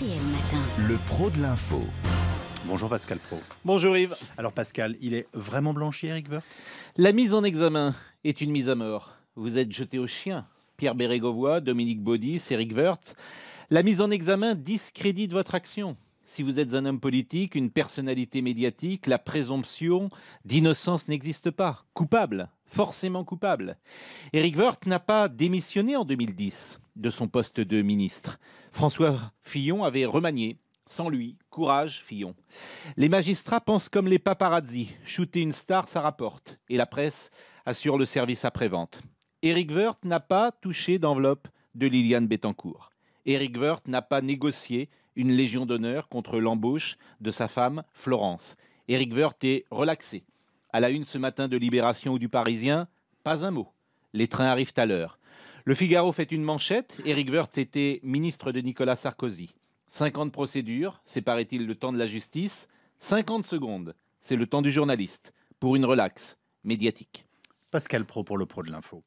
Matin. Le pro de l'info. Bonjour Pascal Pro. Bonjour Yves. Alors Pascal, il est vraiment blanchi Eric Vert. La mise en examen est une mise à mort. Vous êtes jeté au chien. Pierre Bérégovoy, Dominique Baudis, Eric Wirth La mise en examen discrédite votre action. Si vous êtes un homme politique, une personnalité médiatique, la présomption d'innocence n'existe pas. Coupable, forcément coupable. Éric Woerth n'a pas démissionné en 2010 de son poste de ministre. François Fillon avait remanié. Sans lui, courage Fillon. Les magistrats pensent comme les paparazzi. Shooter une star, ça rapporte. Et la presse assure le service après-vente. Éric Woerth n'a pas touché d'enveloppe de Liliane Bettencourt. Éric Woerth n'a pas négocié une légion d'honneur contre l'embauche de sa femme Florence. Éric Woerth est relaxé à la une ce matin de Libération ou du Parisien, pas un mot. Les trains arrivent à l'heure. Le Figaro fait une manchette. Eric Woerth était ministre de Nicolas Sarkozy. 50 procédures, c'est paraît-il le temps de la justice. 50 secondes, c'est le temps du journaliste, pour une relaxe médiatique. Pascal Pro pour le Pro de l'Info.